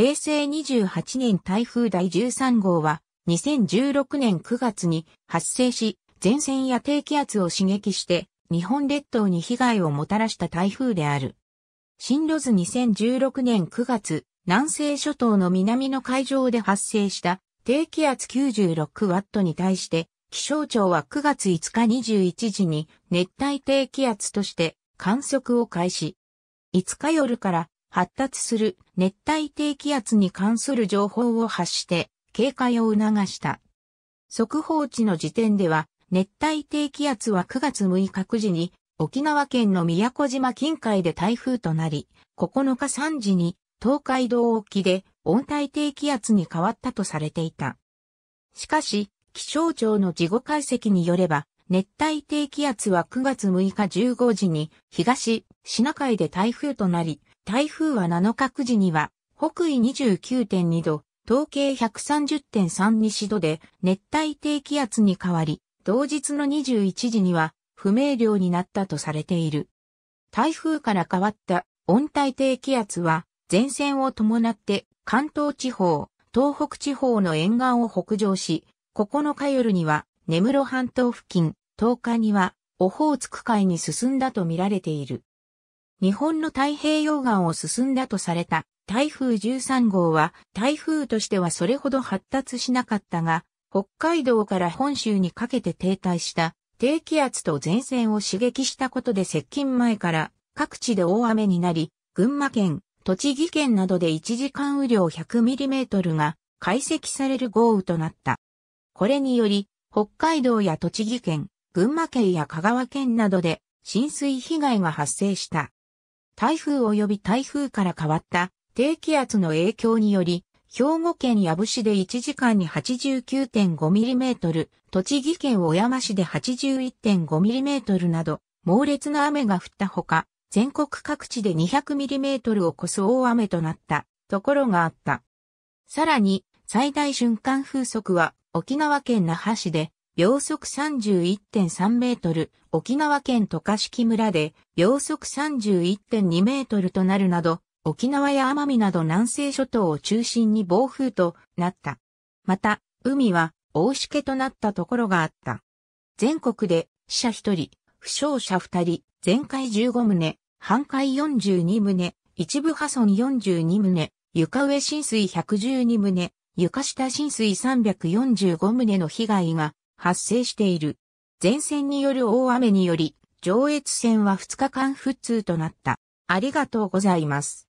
平成28年台風第13号は、2016年9月に発生し、前線や低気圧を刺激して、日本列島に被害をもたらした台風である。進路図2016年9月、南西諸島の南の海上で発生した低気圧96ワットに対して、気象庁は9月5日21時に熱帯低気圧として観測を開始。5日夜から発達する熱帯低気圧に関する情報を発して警戒を促した。速報値の時点では熱帯低気圧は9月6日9時に沖縄県の宮古島近海で台風となり、9日3時に東海道沖で温帯低気圧に変わったとされていた。しかし、気象庁の事後解析によれば、熱帯低気圧は9月6日15時に東シナ海で台風となり、台風は7日9時には、北緯29.2度、統計130.3西度で熱帯低気圧に変わり、同日の21時には不明瞭になったとされている。台風から変わった温帯低気圧は前線を伴って関東地方、東北地方の沿岸を北上し、9日夜には根室半島付近、10日にはオホーツク海に進んだとみられている。日本の太平洋岸を進んだとされた台風13号は台風としてはそれほど発達しなかったが、北海道から本州にかけて停滞した低気圧と前線を刺激したことで接近前から各地で大雨になり、群馬県、栃木県などで1時間雨量 100mm が解析される豪雨となった。これにより、北海道や栃木県、群馬県や香川県などで浸水被害が発生した。台風及び台風から変わった低気圧の影響により、兵庫県矢部市で1時間に 89.5mm、栃木県小山市で 81.5mm など、猛烈な雨が降ったほか、全国各地で 200mm を超す大雨となったところがあった。さらに、最大瞬間風速は沖縄県那覇市で秒速31.3メートル、沖縄県渡嘉敷村で秒速31.2メートルとなるなど、沖縄や奄美など南西諸島を中心に暴風となった。また、海は大しけとなったところがあった。全国で死者1人、負傷者2人、全壊15棟、半壊42棟、一部破損42棟、床上浸水112棟、床下浸水345棟の被害が発生している。前線による大雨により、上越線は2日間不通となった。ありがとうございます。